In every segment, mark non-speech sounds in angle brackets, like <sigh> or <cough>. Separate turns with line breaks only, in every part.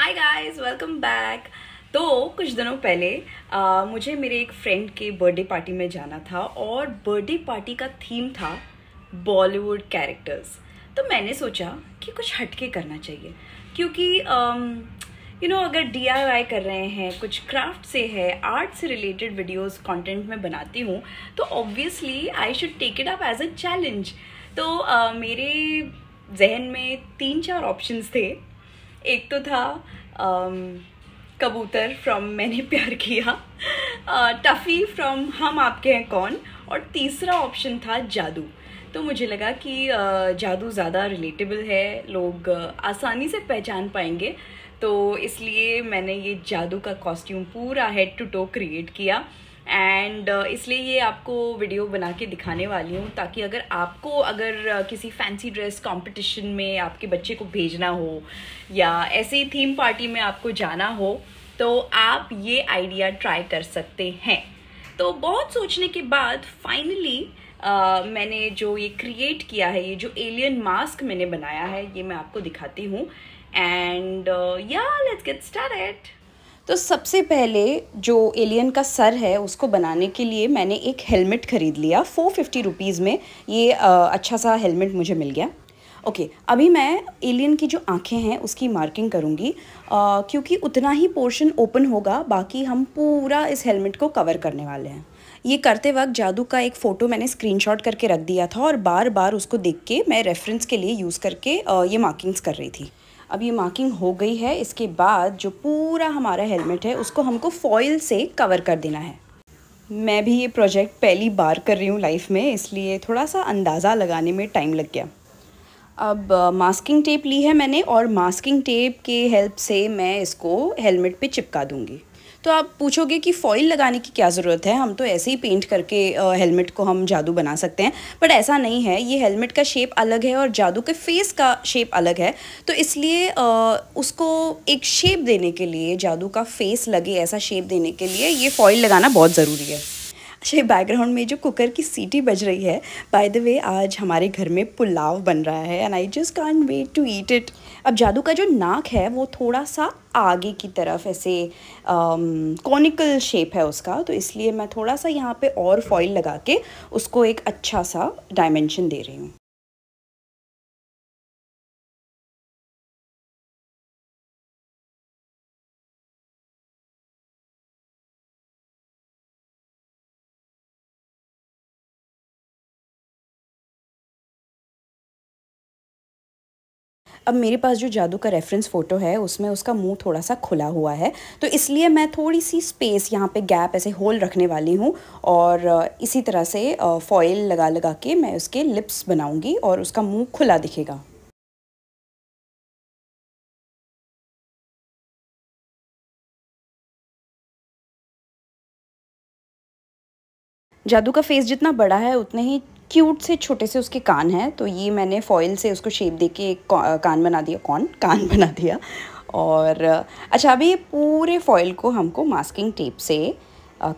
hi guys welcome back तो कुछ दिनों पहले आ, मुझे मेरे एक फ्रेंड के बर्थडे पार्टी में जाना था और बर्थडे पार्टी का थीम था बॉलीवुड कैरेक्टर्स तो मैंने सोचा कि कुछ हटके करना चाहिए क्योंकि यू नो अगर डी कर रहे हैं कुछ क्राफ्ट से है आर्ट से रिलेटेड वीडियोस कंटेंट में बनाती हूँ तो obviously I should take it up as a challenge तो uh, मेरे जहन में तीन चार ऑप्शंस थे एक तो था um, कबूतर फ्रॉम मैंने प्यार किया uh, टफ़ी फ्रॉम हम आपके हैं कौन और तीसरा ऑप्शन था जादू तो मुझे लगा कि uh, जादू ज़्यादा रिलेटेबल है लोग uh, आसानी से पहचान पाएंगे तो इसलिए मैंने ये जादू का कॉस्ट्यूम पूरा हेड टू टो क्रिएट किया एंड uh, इसलिए ये आपको वीडियो बना के दिखाने वाली हूँ ताकि अगर आपको अगर uh, किसी फैंसी ड्रेस कंपटीशन में आपके बच्चे को भेजना हो या ऐसे ही थीम पार्टी में आपको जाना हो तो आप ये आइडिया ट्राई कर सकते हैं तो बहुत सोचने के बाद फाइनली Uh, मैंने जो ये क्रिएट किया है ये जो एलियन मास्क मैंने बनाया है ये मैं आपको दिखाती हूँ एंड या लेट्स गेट एट तो सबसे पहले जो एलियन का सर है उसको बनाने के लिए मैंने एक हेलमेट ख़रीद लिया फ़ोर फिफ्टी रुपीज़ में ये अच्छा सा हेलमेट मुझे मिल गया ओके okay, अभी मैं एलियन की जो आंखें हैं उसकी मार्किंग करूँगी क्योंकि उतना ही पोर्शन ओपन होगा बाकी हम पूरा इस हेलमेट को कवर करने वाले हैं ये करते वक्त जादू का एक फ़ोटो मैंने स्क्रीनशॉट करके रख दिया था और बार बार उसको देख के मैं रेफरेंस के लिए यूज़ करके ये मार्किंग्स कर रही थी अब ये मार्किंग हो गई है इसके बाद जो पूरा हमारा हेलमेट है उसको हमको फॉइल से कवर कर देना है मैं भी ये प्रोजेक्ट पहली बार कर रही हूँ लाइफ में इसलिए थोड़ा सा अंदाज़ा लगाने में टाइम लग गया अब मास्किंग टेप ली है मैंने और मास्किंग टेप के हेल्प से मैं इसको हेलमेट पे चिपका दूँगी तो आप पूछोगे कि फॉइल लगाने की क्या ज़रूरत है हम तो ऐसे ही पेंट करके हेलमेट को हम जादू बना सकते हैं बट ऐसा नहीं है ये हेलमेट का शेप अलग है और जादू के फेस का शेप अलग है तो इसलिए उसको एक शेप देने के लिए जादू का फेस लगे ऐसा शेप देने के लिए ये फॉइल लगाना बहुत ज़रूरी है अच्छा बैकग्राउंड में जो कुकर की सीटी बज रही है बाय द वे आज हमारे घर में पुलाव बन रहा है and I just can't wait to eat it अब जादू का जो नाक है वो थोड़ा सा आगे की तरफ ऐसे कॉनिकल शेप है उसका तो इसलिए
मैं थोड़ा सा यहाँ पे और फॉइल लगा के उसको एक अच्छा सा डायमेंशन दे रही हूँ अब मेरे पास जो जादू का रेफरेंस फ़ोटो है उसमें
उसका मुंह थोड़ा सा खुला हुआ है तो इसलिए मैं थोड़ी सी स्पेस यहाँ पे गैप ऐसे होल रखने वाली हूँ और इसी तरह से फॉयल लगा लगा के मैं उसके लिप्स बनाऊँगी
और उसका मुँह खुला दिखेगा जादू का फेस जितना बड़ा है उतने ही क्यूट से छोटे से उसके कान हैं
तो ये मैंने फॉइल से उसको शेप दे के कान बना दिया कौन कान बना दिया और अच्छा अभी पूरे फॉइल को हमको मास्किंग टेप से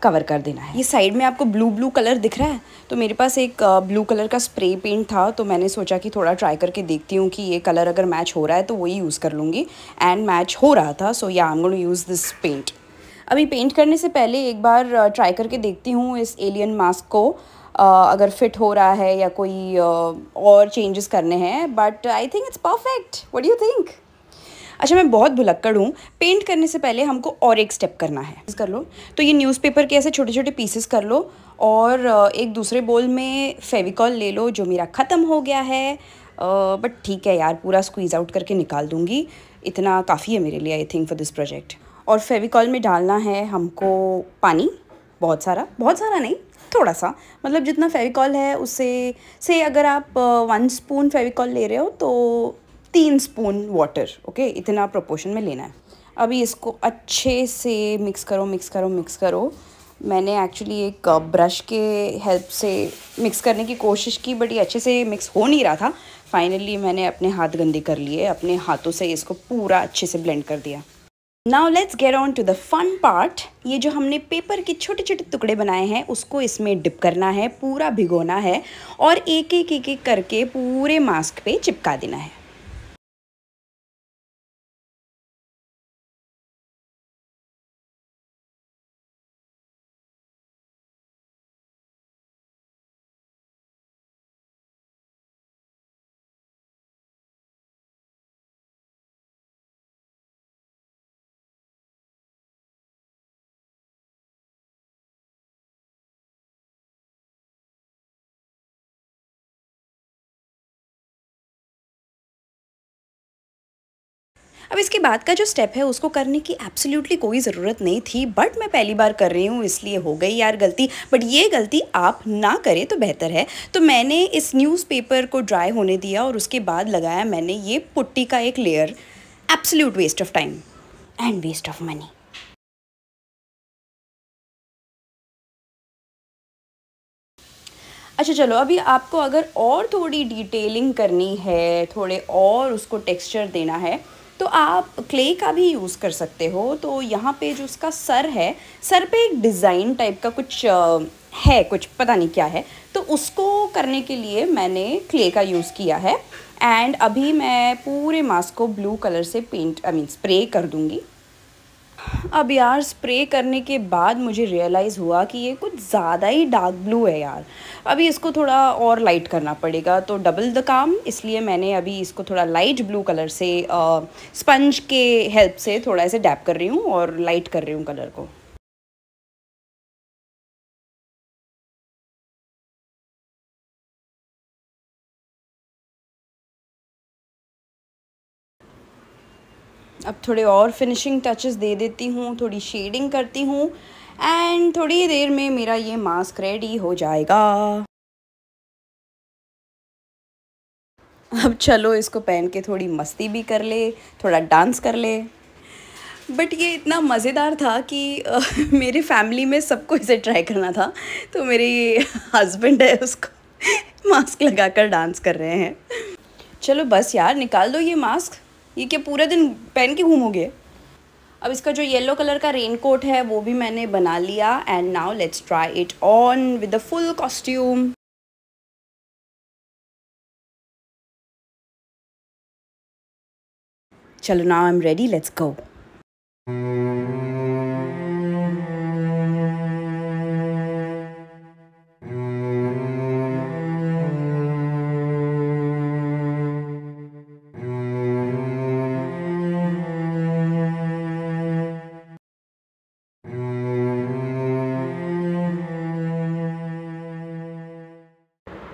कवर कर देना है ये साइड में आपको ब्लू ब्लू कलर दिख रहा है तो मेरे पास एक ब्लू कलर का स्प्रे पेंट था तो मैंने सोचा कि थोड़ा ट्राई करके देखती हूँ कि ये कलर अगर मैच हो रहा है तो वही यूज़ कर लूँगी एंड मैच हो रहा था सो या I am going use this paint अभी पेंट करने से पहले एक बार ट्राई करके देखती हूँ इस एलियन मास्क को अगर फिट हो रहा है या कोई और चेंजेस करने हैं but I think it's perfect what you think अच्छा मैं बहुत भुलक्कड़ हूँ पेंट करने से पहले हमको और एक स्टेप करना है कर लो तो ये न्यूज़पेपर के ऐसे छोटे छोटे पीसेस कर लो और एक दूसरे बोल में फेविकॉल ले लो जो मेरा ख़त्म हो गया है बट ठीक है यार पूरा स्क्वीज़ आउट करके निकाल दूँगी इतना काफ़ी है मेरे लिए I think for this project और फेविकॉल में डालना है हमको पानी बहुत सारा बहुत सारा नहीं थोड़ा सा मतलब जितना फेविकॉल है उसे से अगर आप वन स्पून फेविकॉल ले रहे हो तो तीन स्पून वाटर ओके इतना प्रोपोर्शन में लेना है अभी इसको अच्छे से मिक्स करो मिक्स करो मिक्स करो मैंने एक्चुअली एक ब्रश के हेल्प से मिक्स करने की कोशिश की बट ये अच्छे से मिक्स हो नहीं रहा था फाइनली मैंने अपने हाथ गंदे कर लिए अपने हाथों से इसको पूरा अच्छे से ब्लेंड कर दिया now let's get on to the fun part ये जो हमने पेपर के छोटे छोटे टुकड़े बनाए हैं उसको इसमें डिप करना है पूरा भिगोना है और एक एक एक एक करके
पूरे मास्क पे चिपका देना है अब इसके बाद का जो
स्टेप है उसको करने की एब्सोल्युटली कोई ज़रूरत नहीं थी बट मैं पहली बार कर रही हूँ इसलिए हो गई यार गलती बट ये गलती आप ना करें तो बेहतर है तो मैंने इस न्यूज़पेपर को ड्राई होने दिया और उसके बाद लगाया मैंने ये पुट्टी का एक layer absolute waste of time
and waste of money अच्छा चलो अभी आपको अगर और थोड़ी
डिटेलिंग करनी है थोड़े और उसको टेक्सचर देना है तो आप क्ले का भी यूज़ कर सकते हो तो यहाँ पे जो उसका सर है सर पे एक डिज़ाइन टाइप का कुछ है कुछ पता नहीं क्या है तो उसको करने के लिए मैंने क्ले का यूज़ किया है एंड अभी मैं पूरे मास्क को ब्लू कलर से पेंट आई मीन स्प्रे कर दूँगी अब यार स्प्रे करने के बाद मुझे रियलाइज़ हुआ कि ये कुछ ज़्यादा ही डार्क ब्लू है यार अभी इसको थोड़ा और लाइट करना पड़ेगा तो डबल द काम इसलिए मैंने अभी इसको थोड़ा लाइट ब्लू कलर से स्पंज के हेल्प
से थोड़ा ऐसे डैप कर रही हूँ और लाइट कर रही हूँ कलर को अब थोड़े
और फिनिशिंग टचेस दे देती हूँ थोड़ी शेडिंग करती हूँ एंड थोड़ी देर में मेरा ये मास्क रेडी हो जाएगा अब चलो इसको पहन के थोड़ी मस्ती भी कर ले थोड़ा डांस कर ले बट ये इतना मज़ेदार था कि आ, <laughs> मेरे फैमिली में सबको इसे ट्राई करना था तो मेरे हस्बैंड है उसको मास्क <laughs> लगाकर डांस कर रहे हैं चलो बस यार निकाल दो ये मास्क ये क्या पूरा दिन पहन के घूमोगे अब इसका जो येलो कलर का रेन कोट है वो भी मैंने बना लिया and now let's try
it on with the full costume चलो now I am ready let's go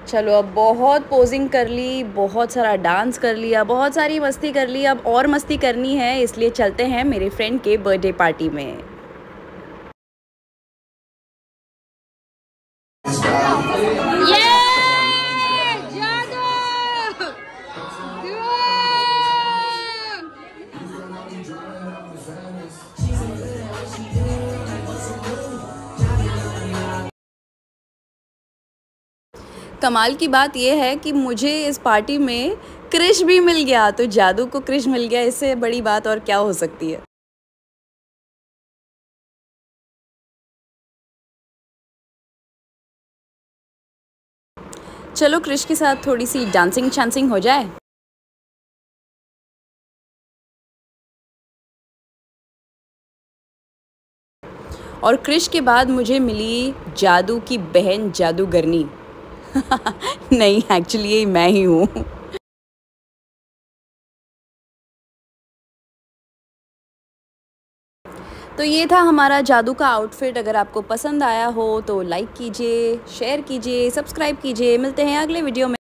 चलो अब बहुत पोजिंग कर ली बहुत सारा डांस कर लिया बहुत सारी मस्ती कर ली अब और मस्ती करनी है इसलिए चलते हैं मेरे फ्रेंड के बर्थडे पार्टी में कमाल की बात यह है कि मुझे इस
पार्टी में क्रिश भी मिल गया तो जादू को क्रिश मिल गया इससे बड़ी बात और क्या हो सकती है चलो क्रिश के साथ थोड़ी सी डांसिंग चांसिंग हो जाए और क्रिश के बाद मुझे मिली जादू की बहन जादूगरनी <laughs> नहीं एक्चुअली ये मैं ही हूँ तो ये था हमारा जादू का आउटफिट अगर आपको पसंद आया हो
तो लाइक कीजिए शेयर कीजिए सब्सक्राइब कीजिए मिलते हैं अगले वीडियो में